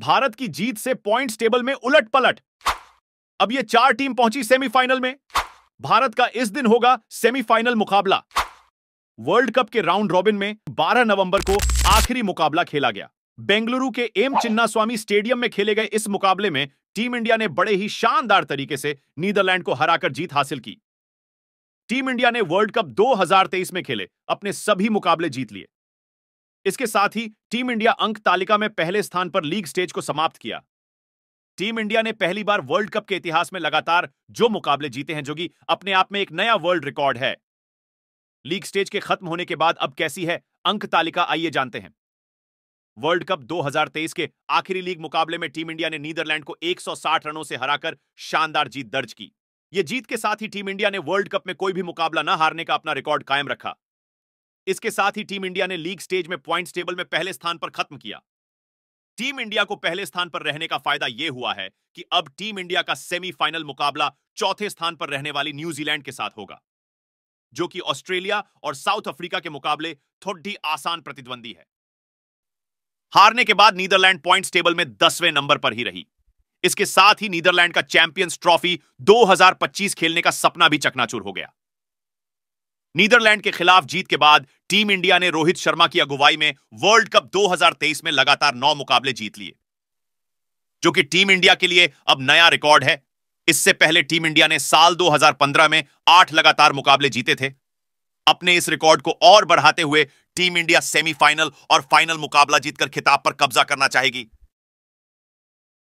भारत की जीत से points table में उलट पलट अब ये चार टीम पहुंची सेमीफाइनल में भारत का इस दिन होगा सेमीफाइनल मुकाबला वर्ल्ड कप के राउंड रॉबिन में 12 नवंबर को आखिरी मुकाबला खेला गया बेंगलुरु के एम चिन्ना स्वामी स्टेडियम में खेले गए इस मुकाबले में टीम इंडिया ने बड़े ही शानदार तरीके से नीदरलैंड को हराकर जीत हासिल की टीम इंडिया ने वर्ल्ड कप 2023 में खेले अपने सभी मुकाबले जीत लिए इसके साथ ही टीम इंडिया अंक तालिका में पहले स्थान पर लीग स्टेज को समाप्त किया टीम इंडिया ने पहली बार वर्ल्ड कप के इतिहास में लगातार जो मुकाबले जीते हैं जो कि अपने आप में एक नया वर्ल्ड रिकॉर्ड है लीग स्टेज के खत्म होने के बाद अब कैसी है अंक तालिका आइए जानते हैं वर्ल्ड कप 2023 के आखिरी लीग मुकाबले में टीम इंडिया ने नीदरलैंड को 160 रनों से हराकर शानदार जीत दर्ज की यह जीत के साथ ही टीम इंडिया ने वर्ल्ड कप में कोई भी मुकाबला न हारने का अपना रिकॉर्ड कायम रखा इसके साथ ही टीम इंडिया ने लीग स्टेज में पॉइंट्स टेबल में पहले स्थान पर खत्म किया टीम इंडिया को पहले स्थान पर रहने का फायदा यह हुआ है कि अब टीम इंडिया का सेमीफाइनल मुकाबला चौथे स्थान पर रहने वाली न्यूजीलैंड के साथ होगा जो कि ऑस्ट्रेलिया और साउथ अफ्रीका के मुकाबले थोड़ी आसान प्रतिद्वंदी है हारने के बाद नीदरलैंड पॉइंट्स टेबल में दसवें नंबर पर ही रही इसके साथ ही नीदरलैंड का चैंपियंस ट्रॉफी 2025 खेलने का सपना भी चकनाचूर हो गया नीदरलैंड के खिलाफ जीत के बाद टीम इंडिया ने रोहित शर्मा की अगुवाई में वर्ल्ड कप 2023 में लगातार नौ मुकाबले जीत लिए जो कि टीम इंडिया के लिए अब नया रिकॉर्ड है इससे पहले टीम इंडिया ने साल 2015 में आठ लगातार मुकाबले जीते थे अपने इस रिकॉर्ड को और बढ़ाते हुए टीम इंडिया सेमीफाइनल और फाइनल मुकाबला जीतकर खिताब पर कब्जा करना चाहेगी